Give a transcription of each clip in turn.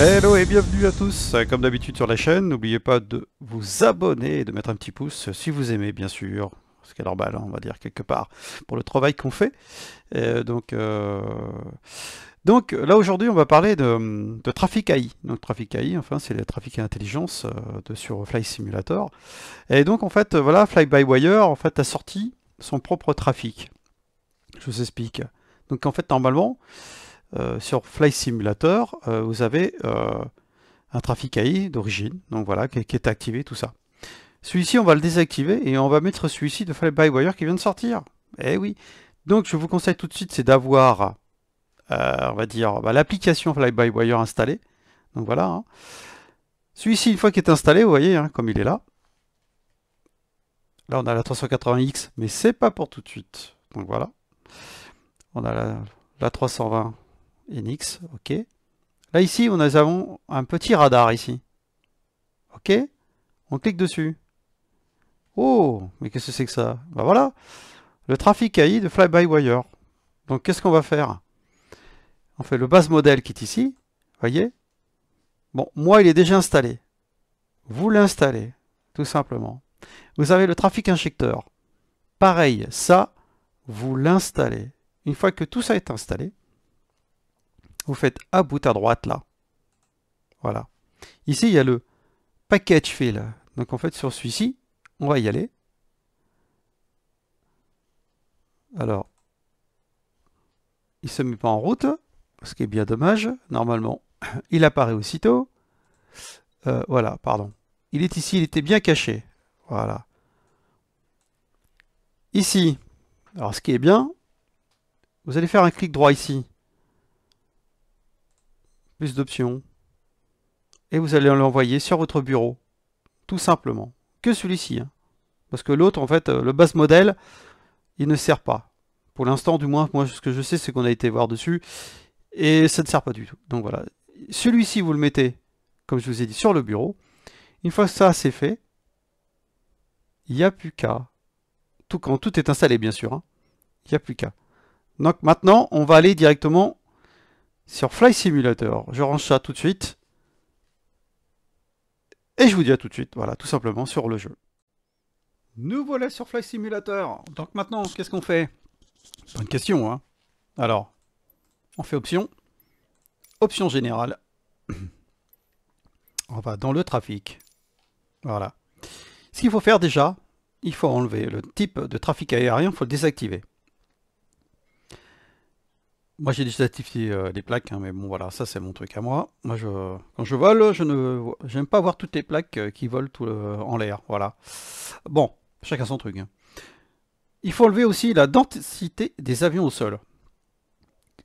Hello et bienvenue à tous, comme d'habitude sur la chaîne, n'oubliez pas de vous abonner et de mettre un petit pouce si vous aimez bien sûr, ce qui est normal hein, on va dire quelque part, pour le travail qu'on fait. Euh, donc, euh, donc là aujourd'hui on va parler de, de, trafic AI, donc trafic AI enfin c'est le trafic à intelligence euh, de, sur Fly Simulator. Et donc en fait voilà Fly by Wire en fait a sorti son propre trafic, je vous explique. Donc en fait normalement euh, sur Fly Simulator, euh, vous avez euh, un trafic AI d'origine, donc voilà, qui, est activé, tout ça. Celui-ci, on va le désactiver et on va mettre celui-ci de Fly by Wire qui vient de sortir. Eh oui Donc, je vous conseille tout de suite, c'est d'avoir, on va dire, bah, l'application Fly by Wire installée. Donc voilà. Hein. Celui-ci, une fois qu'il est installé, vous voyez, hein, comme il est là. Là, on a la 380X, mais c'est pas pour tout de suite. Donc voilà. On a la, la 320 NX, ok. Là ici, nous avons un petit radar ici. Ok On clique dessus. Oh, mais qu'est-ce que c'est que ça ben voilà, le trafic AI de fly-by-wire. Donc qu'est-ce qu'on va faire On fait le base modèle qui est ici, voyez Bon, moi il est déjà installé. Vous l'installez, tout simplement. Vous avez le trafic injecteur. Pareil, ça, vous l'installez. Une fois que tout ça est installé, vous faites à bout à droite là. Voilà. Ici, il y a le package fill. Donc en fait, sur celui-ci, on va y aller. Alors, il se met pas en route, ce qui est bien dommage. Normalement, il apparaît aussitôt. Euh, voilà, pardon. Il est ici, il était bien caché. Voilà. Ici, alors ce qui est bien, vous allez faire un clic droit ici plus d'options, et vous allez l'envoyer sur votre bureau, tout simplement. Que celui-ci, hein. parce que l'autre, en fait, euh, le base modèle, il ne sert pas. Pour l'instant, du moins, moi, ce que je sais, c'est qu'on a été voir dessus, et ça ne sert pas du tout. Donc voilà, celui-ci, vous le mettez, comme je vous ai dit, sur le bureau. Une fois que ça, c'est fait, il n'y a plus qu'à, tout, quand tout est installé, bien sûr, hein, il n'y a plus qu'à. Donc maintenant, on va aller directement sur Fly Simulator. Je range ça tout de suite. Et je vous dis à tout de suite, voilà, tout simplement sur le jeu. Nous voilà sur Fly Simulator. Donc maintenant, qu'est-ce qu'on fait Bonne question, hein Alors, on fait option. Option générale. on va dans le trafic. Voilà. Ce qu'il faut faire déjà, il faut enlever le type de trafic aérien, il faut le désactiver. Moi j'ai désactivé euh, les plaques, hein, mais bon voilà, ça c'est mon truc à moi. Moi quand je vole, je ne j'aime pas voir toutes les plaques euh, qui volent euh, en l'air, voilà. Bon, chacun son truc. Hein. Il faut enlever aussi la densité des avions au sol,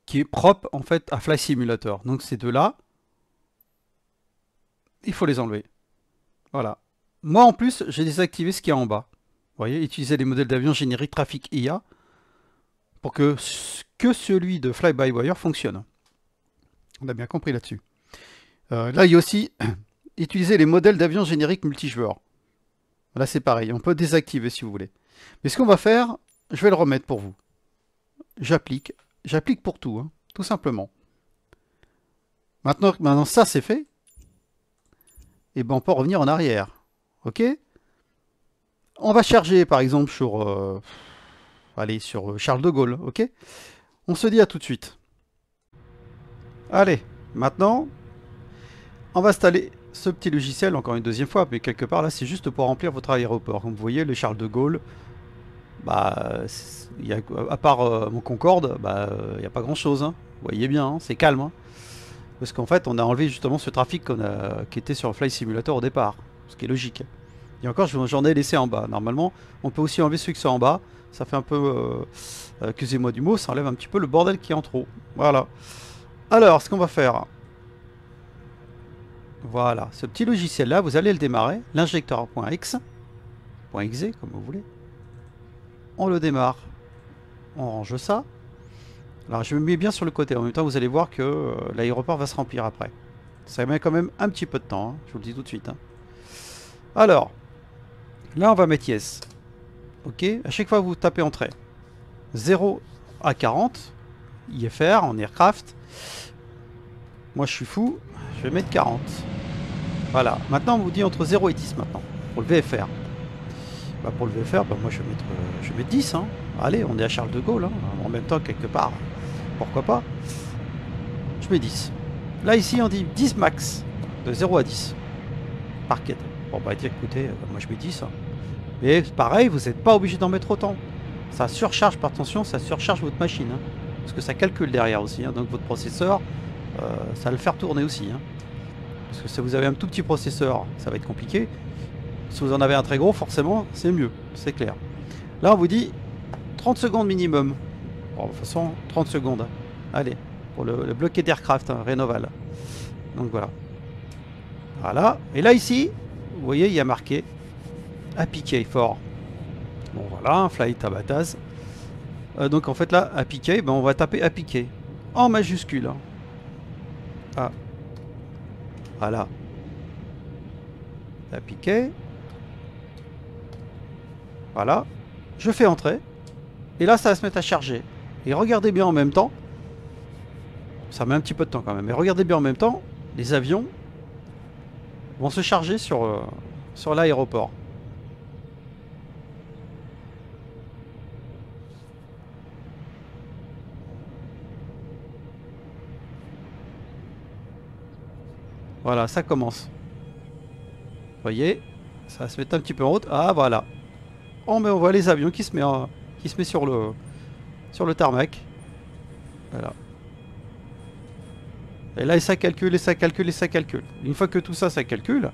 qui est propre en fait à Fly Simulator. Donc ces deux-là, il faut les enlever. Voilà. Moi en plus, j'ai désactivé ce qu'il y a en bas. Vous voyez, utiliser les modèles d'avions génériques trafic IA pour que, que celui de fly-by-wire fonctionne. On a bien compris là-dessus. Euh, là, il y a aussi utiliser les modèles d'avions génériques multijoueurs. Là, c'est pareil. On peut désactiver si vous voulez. Mais ce qu'on va faire, je vais le remettre pour vous. J'applique. J'applique pour tout, hein, tout simplement. Maintenant, maintenant ça, c'est fait. Et ben, on peut revenir en arrière. OK On va charger, par exemple, sur... Euh, allez, sur euh, Charles de Gaulle, ok On se dit à tout de suite. Allez, maintenant, on va installer ce petit logiciel encore une deuxième fois, mais quelque part là c'est juste pour remplir votre aéroport. Comme vous voyez, le Charles de Gaulle, bah, à part euh, mon Concorde, bah, euh, il n'y a pas grand chose. Hein. Vous voyez bien, hein, c'est calme. Hein. Parce qu'en fait, on a enlevé justement ce trafic qu'on a, qui était sur Fly Simulator au départ, ce qui est logique. Et encore, j'en ai laissé en bas. Normalement, on peut aussi enlever ceux qui sont en bas. Ça fait un peu... Euh, euh, excusez-moi du mot, ça enlève un petit peu le bordel qui est en trop. Voilà. Alors, ce qu'on va faire... Voilà, ce petit logiciel-là, vous allez le démarrer. L'injecteur.exe. .exe, comme vous voulez. On le démarre. On range ça. Alors, je me mets bien sur le côté. En même temps, vous allez voir que euh, l'aéroport va se remplir après. Ça met quand même un petit peu de temps, hein. je vous le dis tout de suite. Hein. Alors, Là, on va mettre yes. Ok À chaque fois, que vous tapez entrée. 0 à 40. IFR en aircraft. Moi, je suis fou. Je vais mettre 40. Voilà. Maintenant, on vous dit entre 0 et 10 maintenant. Pour le VFR. Bah, pour le VFR, bah, moi, je vais mettre, euh, je vais 10. Hein. Allez, on est à Charles de Gaulle. Hein, en même temps, quelque part. Pourquoi pas Je mets 10. Là, ici, on dit 10 max. De 0 à 10. Par quête. Bon, bah, écoutez, euh, moi, je mets 10. Mais pareil, vous n'êtes pas obligé d'en mettre autant. Ça surcharge par tension, ça surcharge votre machine. Hein. parce que ça calcule derrière aussi. Hein. donc votre processeur, euh, ça va le faire tourner aussi. Hein. Parce que si vous avez un tout petit processeur, ça va être compliqué. Si vous en avez un très gros, forcément, c'est mieux. C'est clair. Là, on vous dit 30 secondes minimum. Bon, de toute façon, 30 secondes. Allez, pour le, le bloquer d'Aircraft, Rénoval. Donc voilà. Voilà. Et là, ici, vous voyez, il y a marqué piqué fort. Bon voilà, flight Tabataz. bataz euh, donc en fait là, à ben, on va taper piquer. En majuscule. Hein. Ah. Voilà. piqué. Voilà. Je fais entrer. Et là, ça va se mettre à charger. Et regardez bien en même temps. Ça met un petit peu de temps quand même. Mais regardez bien en même temps, les avions vont se charger sur, euh, sur l'aéroport. Voilà, ça commence. Vous voyez Ça se met un petit peu en route. Ah, voilà. Oh, mais on voit les avions qui se met, qui se met sur, le... sur le tarmac. Voilà. Et là, et ça calcule, et ça calcule, et ça calcule. Une fois que tout ça, ça calcule,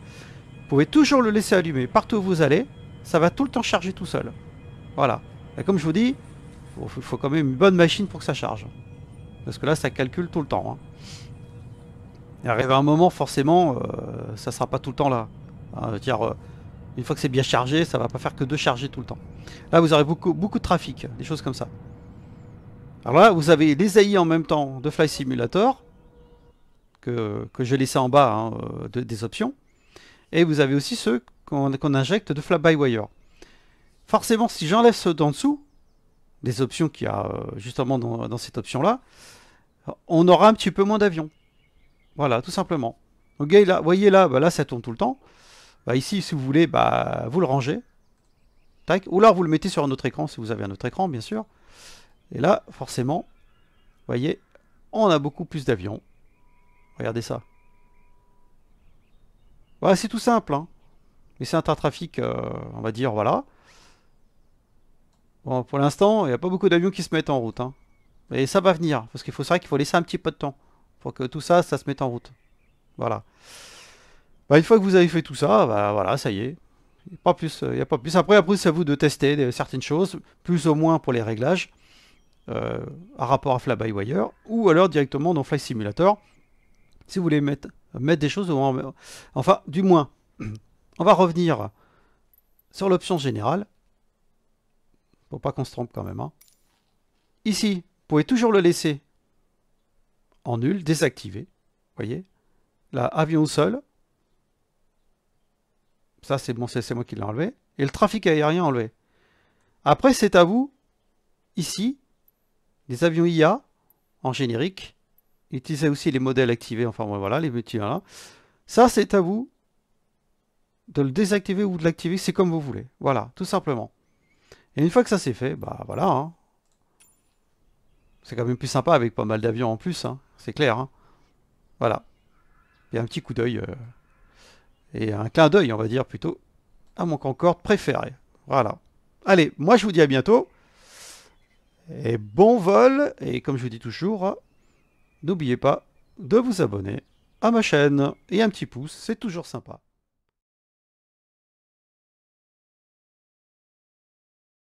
vous pouvez toujours le laisser allumer. Partout où vous allez, ça va tout le temps charger tout seul. Voilà. Et comme je vous dis, il faut, quand même une bonne machine pour que ça charge. Parce que là, ça calcule tout le temps. Hein. Il arrive à un moment, forcément, euh, ça sera pas tout le temps là. Hein, dire, euh, une fois que c'est bien chargé, ça va pas faire que de charger tout le temps. Là, vous aurez beaucoup, beaucoup de trafic, des choses comme ça. Alors là, vous avez les AI en même temps de Fly Simulator, que, que je laissais en bas hein, euh, des options, et vous avez aussi ceux qu'on injecte de Fly-by-Wire. Forcément, si j'enlève ceux d'en dessous, des options qu'il y a justement dans cette option-là, on aura un petit peu moins d'avions. Voilà, tout simplement. Ok, là, voyez là, bah, là ça tourne tout le temps. Bah, ici, si vous voulez, bah, vous le rangez. Tac. Ou alors, vous le mettez sur un autre écran, si vous avez un autre écran, bien sûr. Et là, forcément, voyez, on a beaucoup plus d'avions. Regardez ça. Voilà, c'est tout simple. Hein. Mais c'est un trafic, euh, on va dire, voilà. Bon, pour l'instant, il n'y a pas beaucoup d'avions qui se mettent en route. Hein. Mais ça va venir, parce qu'il faut, ça qu'il faut laisser un petit peu de temps pour que tout ça, ça se mette en route. Voilà. Bah, une fois que vous avez fait tout ça, bah, voilà, ça y est. pas plus, euh, pas plus. Après, après c'est à vous de tester certaines choses, plus ou moins pour les réglages, euh, à rapport à FlybyWire. ou alors directement dans Fly Simulator, si vous voulez mettre, mettre des choses, enfin, du moins, on va revenir sur l'option générale, pour pas qu'on se trompe quand même. Hein. Ici, vous pouvez toujours le laisser en nul, désactivé. voyez Là, avion seul. Ça, c'est bon, c'est moi qui l'ai enlevé. Et le trafic aérien enlevé. Après, c'est à vous, ici, les avions IA en générique. Utilisez aussi les modèles activés, enfin voilà, les petits, là. Ça, c'est à vous de le désactiver ou de l'activer, c'est comme vous voulez. Voilà, tout simplement. Et une fois que ça c'est fait, bah voilà. Hein. C'est quand même plus sympa avec pas mal d'avions en plus. Hein c'est clair. Hein. Voilà. Et un petit coup d'œil, euh, et un clin d'œil, on va dire plutôt, à mon Concorde préféré. Voilà. Allez, moi je vous dis à bientôt. Et bon vol, et comme je vous dis toujours, n'oubliez pas de vous abonner à ma chaîne. Et un petit pouce, c'est toujours sympa.